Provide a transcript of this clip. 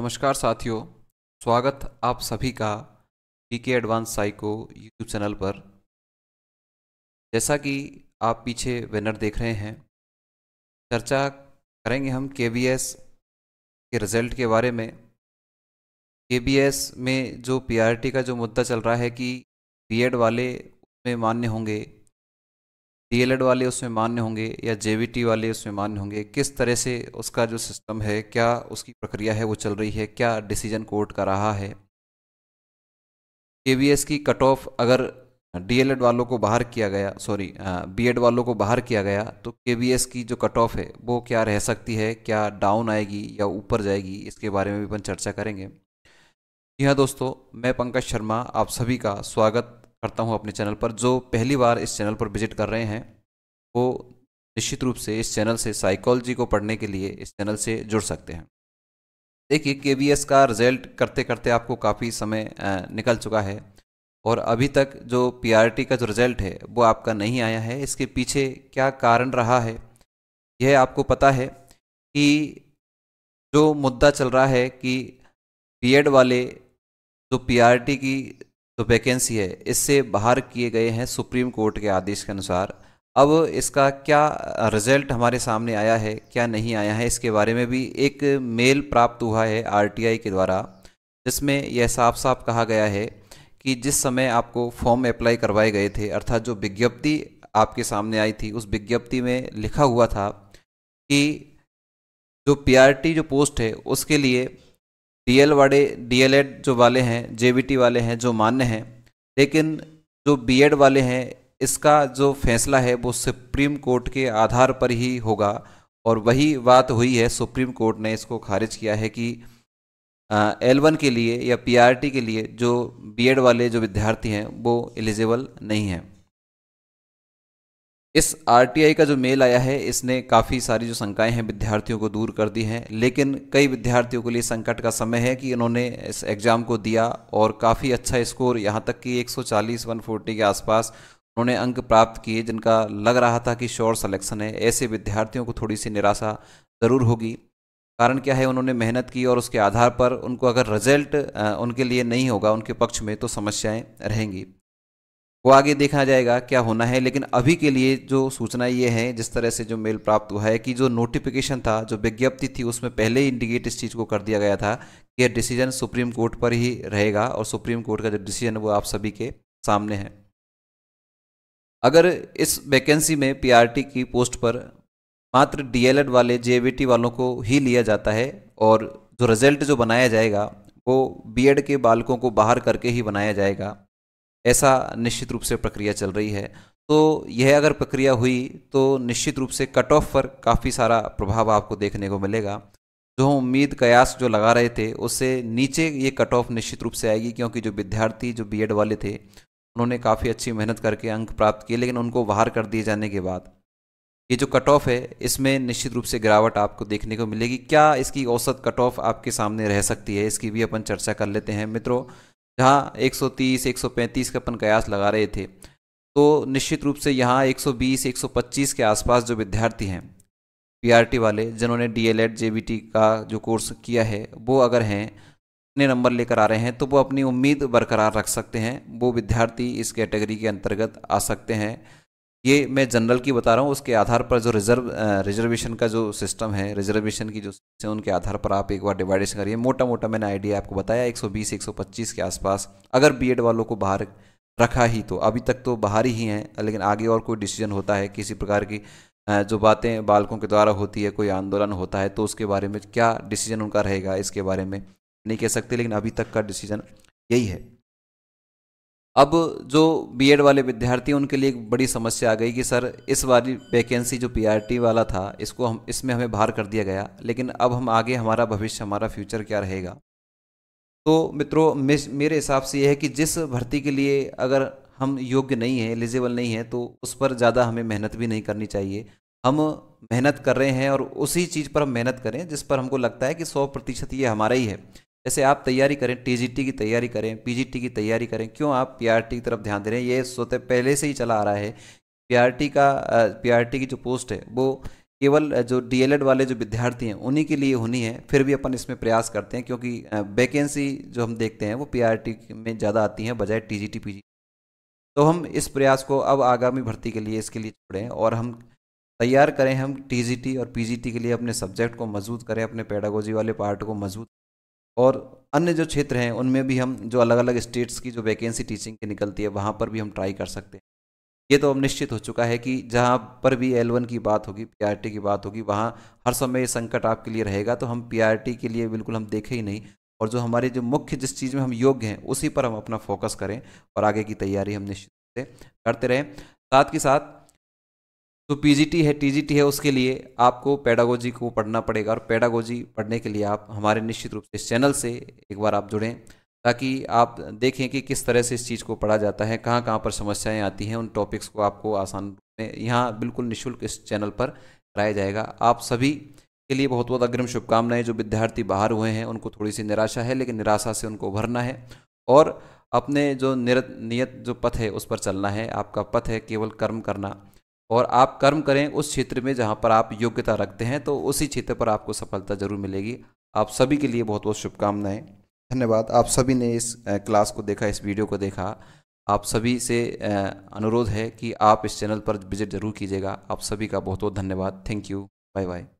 नमस्कार साथियों स्वागत आप सभी का पी के एडवांस साइको यूट्यूब चैनल पर जैसा कि आप पीछे बैनर देख रहे हैं चर्चा करेंगे हम के के रिज़ल्ट के बारे में के में जो पीआरटी का जो मुद्दा चल रहा है कि बीएड वाले उसमें मान्य होंगे डीएलएड वाले उसमें मान्य होंगे या जेवीटी वाले उसमें मान्य होंगे किस तरह से उसका जो सिस्टम है क्या उसकी प्रक्रिया है वो चल रही है क्या डिसीजन कोर्ट का रहा है के की कट ऑफ अगर डीएलएड वालों को बाहर किया गया सॉरी बीएड वालों को बाहर किया गया तो के की जो कट ऑफ है वो क्या रह सकती है क्या डाउन आएगी या ऊपर जाएगी इसके बारे में भी अपन चर्चा करेंगे जी हाँ दोस्तों मैं पंकज शर्मा आप सभी का स्वागत करता हूँ अपने चैनल पर जो पहली बार इस चैनल पर विजिट कर रहे हैं वो निश्चित रूप से इस चैनल से साइकोलॉजी को पढ़ने के लिए इस चैनल से जुड़ सकते हैं देखिए के का रिजल्ट करते करते आपको काफ़ी समय निकल चुका है और अभी तक जो टी का जो रिज़ल्ट है वो आपका नहीं आया है इसके पीछे क्या कारण रहा है यह आपको पता है कि जो मुद्दा चल रहा है कि एड वाले जो टी की तो वैकेंसी है इससे बाहर किए गए हैं सुप्रीम कोर्ट के आदेश के अनुसार अब इसका क्या रिजल्ट हमारे सामने आया है क्या नहीं आया है इसके बारे में भी एक मेल प्राप्त हुआ है आरटीआई के द्वारा जिसमें यह साफ साफ कहा गया है कि जिस समय आपको फॉर्म अप्लाई करवाए गए थे अर्थात जो विज्ञप्ति आपके सामने आई थी उस विज्ञप्ति में लिखा हुआ था कि जो पीआरटी जो पोस्ट है उसके लिए डीएल वाले डीएलएड जो वाले हैं जेबीटी वाले हैं जो मान्य हैं लेकिन जो बीएड वाले हैं इसका जो फैसला है वो सुप्रीम कोर्ट के आधार पर ही होगा और वही बात हुई है सुप्रीम कोर्ट ने इसको खारिज किया है कि एल वन के लिए या पीआरटी के लिए जो बीएड वाले जो विद्यार्थी हैं वो एलिजिबल नहीं हैं इस आरटीआई का जो मेल आया है इसने काफ़ी सारी जो शंकाएं हैं विद्यार्थियों को दूर कर दी हैं लेकिन कई विद्यार्थियों के लिए संकट का समय है कि इन्होंने इस एग्ज़ाम को दिया और काफ़ी अच्छा स्कोर यहाँ तक कि 140 140 के आसपास उन्होंने अंक प्राप्त किए जिनका लग रहा था कि श्योर सलेक्शन है ऐसे विद्यार्थियों को थोड़ी सी निराशा ज़रूर होगी कारण क्या है उन्होंने मेहनत की और उसके आधार पर उनको अगर रिजल्ट उनके लिए नहीं होगा उनके पक्ष में तो समस्याएँ रहेंगी वो आगे देखा जाएगा क्या होना है लेकिन अभी के लिए जो सूचना ये है जिस तरह से जो मेल प्राप्त हुआ है कि जो नोटिफिकेशन था जो विज्ञप्ति थी उसमें पहले ही इंडिकेट इस चीज़ को कर दिया गया था कि यह डिसीजन सुप्रीम कोर्ट पर ही रहेगा और सुप्रीम कोर्ट का जो डिसीजन है वो आप सभी के सामने है अगर इस वैकेंसी में पीआरटी की पोस्ट पर मात्र डीएलएड वाले जे वालों को ही लिया जाता है और जो रिजल्ट जो बनाया जाएगा वो बीएड के बालकों को बाहर करके ही बनाया जाएगा ऐसा निश्चित रूप से प्रक्रिया चल रही है तो यह अगर प्रक्रिया हुई तो निश्चित रूप से कट ऑफ पर काफ़ी सारा प्रभाव आपको देखने को मिलेगा जो हम उम्मीद कयास जो लगा रहे थे उससे नीचे ये कट ऑफ निश्चित रूप से आएगी क्योंकि जो विद्यार्थी जो बीएड वाले थे उन्होंने काफ़ी अच्छी मेहनत करके अंक प्राप्त किए लेकिन उनको बाहर कर दिए जाने के बाद ये जो कट ऑफ है इसमें निश्चित रूप से गिरावट आपको देखने को मिलेगी क्या इसकी औसत कट ऑफ आपके सामने रह सकती है इसकी भी अपन चर्चा कर लेते हैं मित्रों जहाँ 130, 135 का अपन कयास लगा रहे थे तो निश्चित रूप से यहाँ 120, 125 के आसपास जो विद्यार्थी हैं पीआरटी वाले जिन्होंने डीएलएड जेबीटी का जो कोर्स किया है वो अगर हैं अपने नंबर लेकर आ रहे हैं तो वो अपनी उम्मीद बरकरार रख सकते हैं वो विद्यार्थी इस कैटेगरी के अंतर्गत आ सकते हैं ये मैं जनरल की बता रहा हूँ उसके आधार पर जो रिजर्व रिजर्वेशन का जो सिस्टम है रिजर्वेशन की जो है उनके आधार पर आप एक बार डिवाइडेशन करिए मोटा मोटा मैंने आइडिया आपको बताया 120 125 के आसपास अगर बीएड वालों को बाहर रखा ही तो अभी तक तो बाहर ही हैं लेकिन आगे और कोई डिसीजन होता है किसी प्रकार की जो बातें बालकों के द्वारा होती है कोई आंदोलन होता है तो उसके बारे में क्या डिसीजन उनका रहेगा इसके बारे में नहीं कह सकते लेकिन अभी तक का डिसीजन यही है अब जो बीएड वाले विद्यार्थी उनके लिए एक बड़ी समस्या आ गई कि सर इस वाली वैकेंसी जो पीआरटी e वाला था इसको हम इसमें हमें बाहर कर दिया गया लेकिन अब हम आगे हमारा भविष्य हमारा फ्यूचर क्या रहेगा तो मित्रों मेरे हिसाब से यह है कि जिस भर्ती के लिए अगर हम योग्य नहीं हैं एलिजिबल नहीं हैं तो उस पर ज़्यादा हमें मेहनत भी नहीं करनी चाहिए हम मेहनत कर रहे हैं और उसी चीज़ पर हम मेहनत करें जिस पर हमको लगता है कि सौ प्रतिशत ये हमारा ही है जैसे आप तैयारी करें टीजीटी की तैयारी करें पीजीटी की तैयारी करें क्यों आप पीआरटी की तरफ ध्यान दे रहे हैं ये सोते पहले से ही चला आ रहा है पीआरटी का पीआरटी की जो पोस्ट है वो केवल जो डीएलएड वाले जो विद्यार्थी हैं उन्हीं के लिए होनी है फिर भी अपन इसमें प्रयास करते हैं क्योंकि वैकेंसी जो हम देखते हैं वो पी में ज़्यादा आती हैं बजाय टी जी तो हम इस प्रयास को अब आगामी भर्ती के लिए इसके लिए छोड़ें और हम तैयार करें हम टी और पी के लिए अपने सब्जेक्ट को मजबूत करें अपने पेडागोजी वाले पार्ट को मजबूत और अन्य जो क्षेत्र हैं उनमें भी हम जो अलग अलग स्टेट्स की जो वैकेंसी टीचिंग की निकलती है वहाँ पर भी हम ट्राई कर सकते हैं ये तो अब निश्चित हो चुका है कि जहाँ पर भी एल की बात होगी पी की बात होगी वहाँ हर समय संकट आपके लिए रहेगा तो हम पी के लिए बिल्कुल हम देखें ही नहीं और जो हमारे जो मुख्य जिस चीज़ में हम योग्य हैं उसी पर हम अपना फोकस करें और आगे की तैयारी हम निश्चित से करते रहें साथ के साथ तो पीजीटी है टीजीटी है उसके लिए आपको पैडागोजी को पढ़ना पड़ेगा और पैडागोजी पढ़ने के लिए आप हमारे निश्चित रूप से इस चैनल से एक बार आप जुड़ें ताकि आप देखें कि किस तरह से इस चीज़ को पढ़ा जाता है कहाँ कहाँ पर समस्याएं आती हैं उन टॉपिक्स को आपको आसान रूप में यहाँ बिल्कुल निःशुल्क इस चैनल पर कराया जाएगा आप सभी के लिए बहुत बहुत अग्रिम शुभकामनाएं जो विद्यार्थी बाहर हुए हैं उनको थोड़ी सी निराशा है लेकिन निराशा से उनको उभरना है और अपने जो निरत नियत जो पथ है उस पर चलना है आपका पथ है केवल कर्म करना और आप कर्म करें उस क्षेत्र में जहाँ पर आप योग्यता रखते हैं तो उसी क्षेत्र पर आपको सफलता जरूर मिलेगी आप सभी के लिए बहुत बहुत शुभकामनाएं धन्यवाद आप सभी ने इस क्लास को देखा इस वीडियो को देखा आप सभी से अनुरोध है कि आप इस चैनल पर विजिट जरूर कीजिएगा आप सभी का बहुत बहुत धन्यवाद थैंक यू बाय बाय